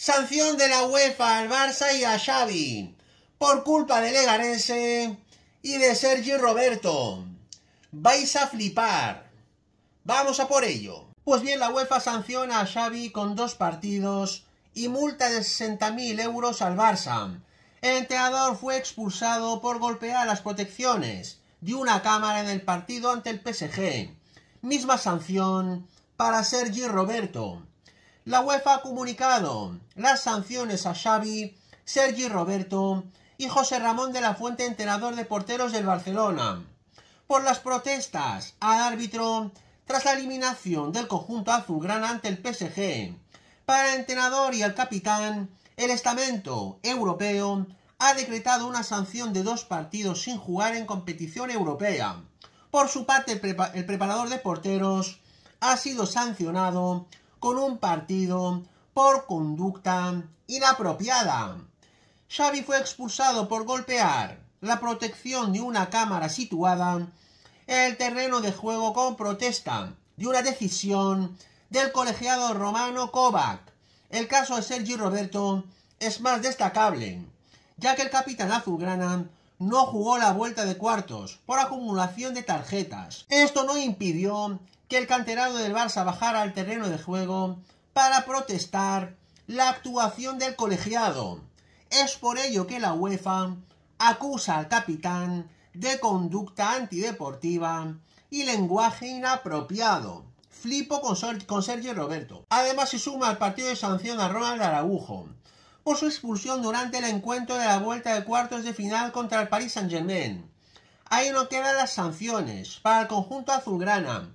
Sanción de la UEFA al Barça y a Xavi por culpa de Leganese y de Sergi Roberto. Vais a flipar. Vamos a por ello. Pues bien, la UEFA sanciona a Xavi con dos partidos y multa de 60.000 euros al Barça. El Teador fue expulsado por golpear las protecciones de una cámara en el partido ante el PSG. Misma sanción para Sergi Roberto. La UEFA ha comunicado las sanciones a Xavi, Sergi Roberto y José Ramón de la Fuente, entrenador de porteros del Barcelona, por las protestas al árbitro tras la eliminación del conjunto azulgrana ante el PSG. Para el entrenador y el capitán, el estamento europeo ha decretado una sanción de dos partidos sin jugar en competición europea. Por su parte, el preparador de porteros ha sido sancionado con un partido por conducta inapropiada. Xavi fue expulsado por golpear la protección de una cámara situada en el terreno de juego con protesta de una decisión del colegiado romano Kovac. El caso de Sergi Roberto es más destacable, ya que el capitán azulgrana no jugó la vuelta de cuartos por acumulación de tarjetas. Esto no impidió que el canterano del Barça bajara al terreno de juego para protestar la actuación del colegiado. Es por ello que la UEFA acusa al capitán de conducta antideportiva y lenguaje inapropiado. Flipo con, Sergio Roberto. Además se suma al partido de sanción a Ronald Araujo por su expulsión durante el encuentro de la vuelta de cuartos de final contra el Paris Saint-Germain. Ahí no quedan las sanciones para el conjunto azulgrana,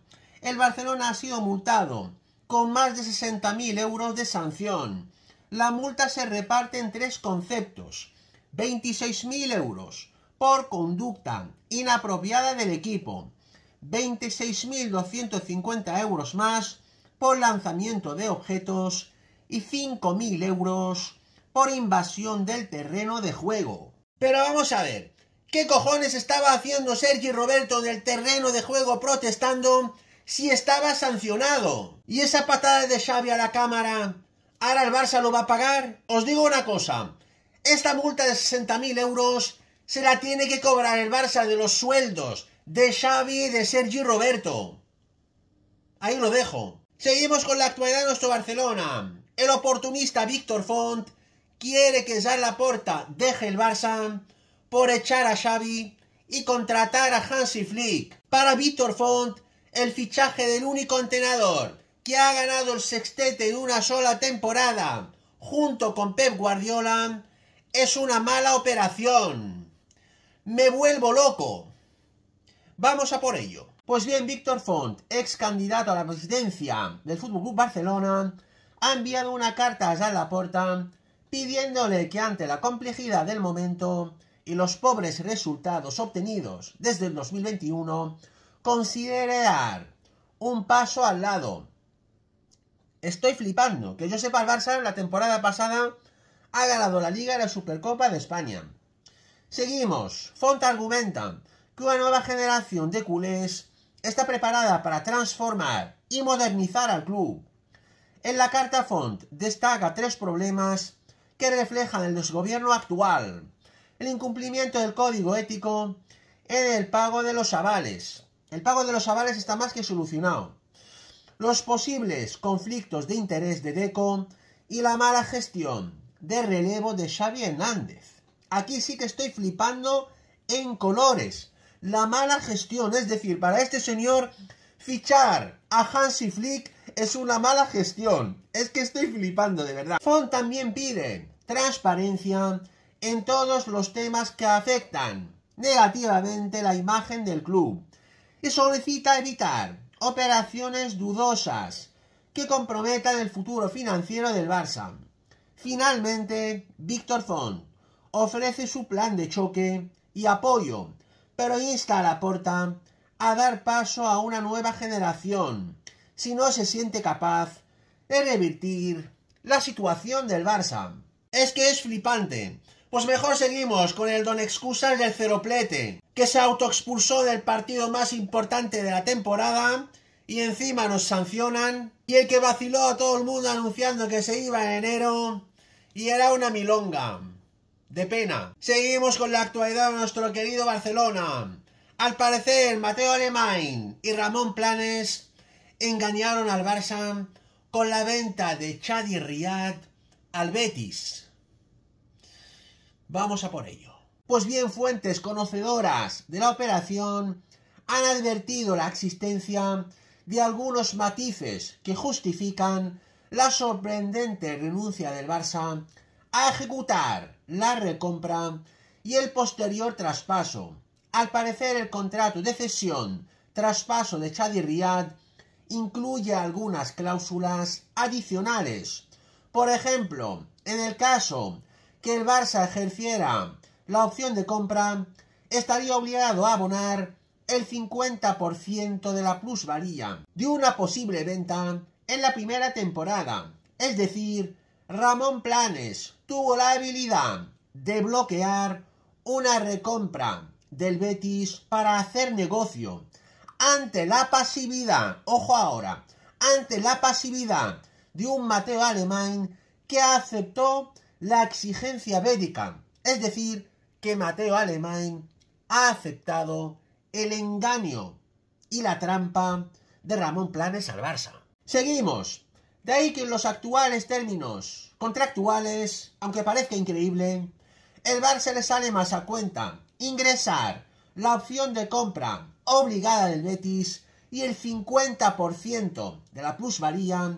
el Barcelona ha sido multado con más de 60.000 euros de sanción. La multa se reparte en tres conceptos. 26.000 euros por conducta inapropiada del equipo. 26.250 euros más por lanzamiento de objetos y 5.000 euros por invasión del terreno de juego. Pero vamos a ver, ¿qué cojones estaba haciendo Sergi Roberto del terreno de juego protestando si estaba sancionado. Y esa patada de Xavi a la cámara, ahora el Barça lo va a pagar. Os digo una cosa, esta multa de 60.000 euros se la tiene que cobrar el Barça de los sueldos de Xavi y de Sergi Roberto. Ahí lo dejo. Seguimos con la actualidad de nuestro Barcelona. El oportunista Víctor Font quiere que la Laporta deje el Barça por echar a Xavi y contratar a Hansi Flick. Para Víctor Font, el fichaje del único entrenador que ha ganado el sextete en una sola temporada, junto con Pep Guardiola, es una mala operación. Me vuelvo loco. Vamos a por ello. Pues bien, Víctor Font, ex candidato a la presidencia del FC Barcelona, ha enviado una carta a la Laporta pidiéndole que ante la complejidad del momento y los pobres resultados obtenidos desde el 2021, Considere dar un paso al lado. Estoy flipando. Que yo sepa, el Barça la temporada pasada ha ganado la Liga y la Supercopa de España. Seguimos. Font argumenta que una nueva generación de culés está preparada para transformar y modernizar al club. En la carta Font destaca tres problemas que reflejan el desgobierno actual, el incumplimiento del código ético en el pago de los avales, el pago de los avales está más que solucionado. Los posibles conflictos de interés de Deco y la mala gestión de relevo de Xavi Hernández. Aquí sí que estoy flipando en colores. La mala gestión, es decir, para este señor fichar a Hansi Flick es una mala gestión. Es que estoy flipando de verdad. Font también pide transparencia en todos los temas que afectan negativamente la imagen del club que solicita evitar operaciones dudosas que comprometan el futuro financiero del Barça. Finalmente, Víctor Font ofrece su plan de choque y apoyo, pero insta a Porta a dar paso a una nueva generación si no se siente capaz de revertir la situación del Barça. Es que es flipante. Pues mejor seguimos con el don excusas del ceroplete que se autoexpulsó del partido más importante de la temporada y encima nos sancionan. Y el que vaciló a todo el mundo anunciando que se iba en enero y era una milonga. De pena. Seguimos con la actualidad de nuestro querido Barcelona. Al parecer, Mateo Alemán y Ramón Planes engañaron al Barça con la venta de Chad y Riyad al Betis. Vamos a por ello. Pues bien, fuentes conocedoras de la operación han advertido la existencia de algunos matices que justifican la sorprendente renuncia del Barça a ejecutar la recompra y el posterior traspaso. Al parecer el contrato de cesión traspaso de Chad incluye algunas cláusulas adicionales. Por ejemplo, en el caso que el Barça ejerciera la opción de compra, estaría obligado a abonar el 50% de la plusvalía de una posible venta en la primera temporada. Es decir, Ramón Planes tuvo la habilidad de bloquear una recompra del Betis para hacer negocio ante la pasividad, ojo ahora, ante la pasividad de un Mateo Alemán que aceptó la exigencia bética, es decir, que Mateo Alemán ha aceptado el engaño y la trampa de Ramón Planes al Barça. Seguimos. De ahí que en los actuales términos contractuales, aunque parezca increíble, el Barça le sale más a cuenta ingresar la opción de compra obligada del Betis y el 50% de la plusvalía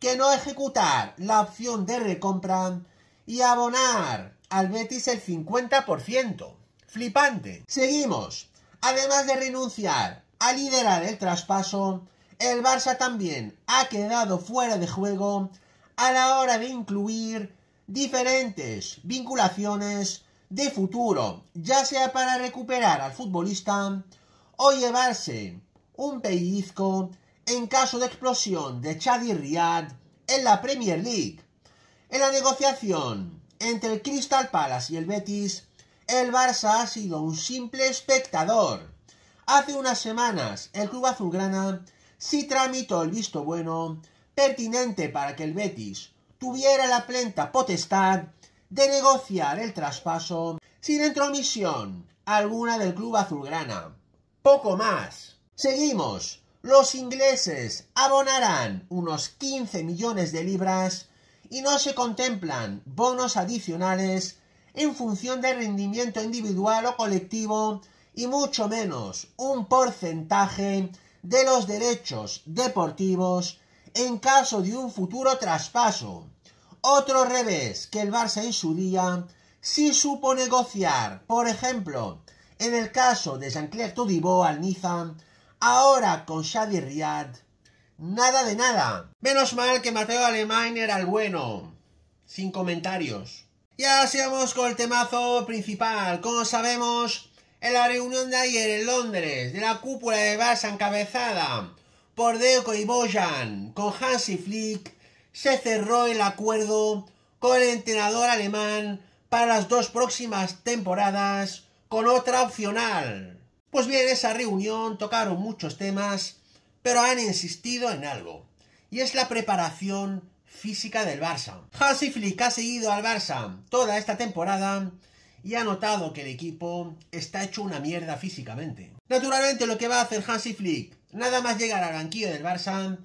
que no ejecutar la opción de recompra y abonar al Betis el 50%. Flipante. Seguimos. Además de renunciar a liderar el traspaso, el Barça también ha quedado fuera de juego a la hora de incluir diferentes vinculaciones de futuro, ya sea para recuperar al futbolista o llevarse un pellizco en caso de explosión de Chad y en la Premier League. En la negociación entre el Crystal Palace y el Betis, el Barça ha sido un simple espectador. Hace unas semanas, el club azulgrana sí tramitó el visto bueno pertinente para que el Betis tuviera la plena potestad de negociar el traspaso sin intromisión alguna del club azulgrana. Poco más. Seguimos. Los ingleses abonarán unos 15 millones de libras y no se contemplan bonos adicionales en función del rendimiento individual o colectivo y mucho menos un porcentaje de los derechos deportivos en caso de un futuro traspaso. Otro revés que el Barça en su día sí supo negociar, por ejemplo, en el caso de jean claude Todibo al Niza, ahora con Xavi Riad, Nada de nada. Menos mal que Mateo Alemán era el bueno. Sin comentarios. ...y Ya sigamos con el temazo principal. Como sabemos, en la reunión de ayer en Londres, de la cúpula de Barça encabezada por Deco y Bojan con Hansi Flick, se cerró el acuerdo con el entrenador alemán para las dos próximas temporadas con otra opcional. Pues bien, esa reunión tocaron muchos temas pero han insistido en algo, y es la preparación física del Barça. Hansi Flick ha seguido al Barça toda esta temporada y ha notado que el equipo está hecho una mierda físicamente. Naturalmente lo que va a hacer Hansi Flick, nada más llegar al banquillo del Barça,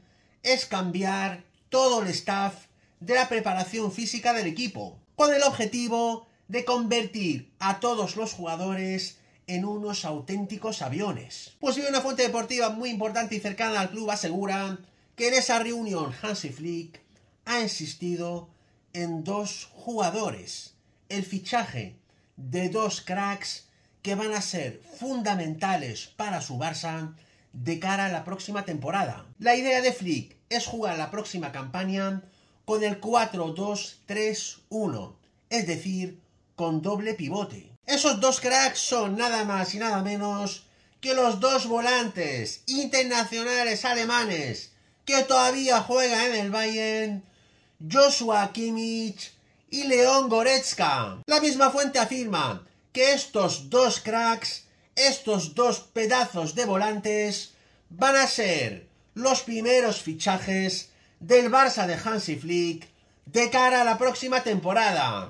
es cambiar todo el staff de la preparación física del equipo, con el objetivo de convertir a todos los jugadores en unos auténticos aviones. Pues si una fuente deportiva muy importante y cercana al club asegura que en esa reunión Hansi Flick ha insistido en dos jugadores, el fichaje de dos cracks que van a ser fundamentales para su Barça de cara a la próxima temporada. La idea de Flick es jugar la próxima campaña con el 4-2-3-1, es decir, con doble pivote. Esos dos cracks son nada más y nada menos que los dos volantes internacionales alemanes que todavía juegan en el Bayern, Joshua Kimmich y León Goretzka. La misma fuente afirma que estos dos cracks, estos dos pedazos de volantes, van a ser los primeros fichajes del Barça de Hansi Flick de cara a la próxima temporada.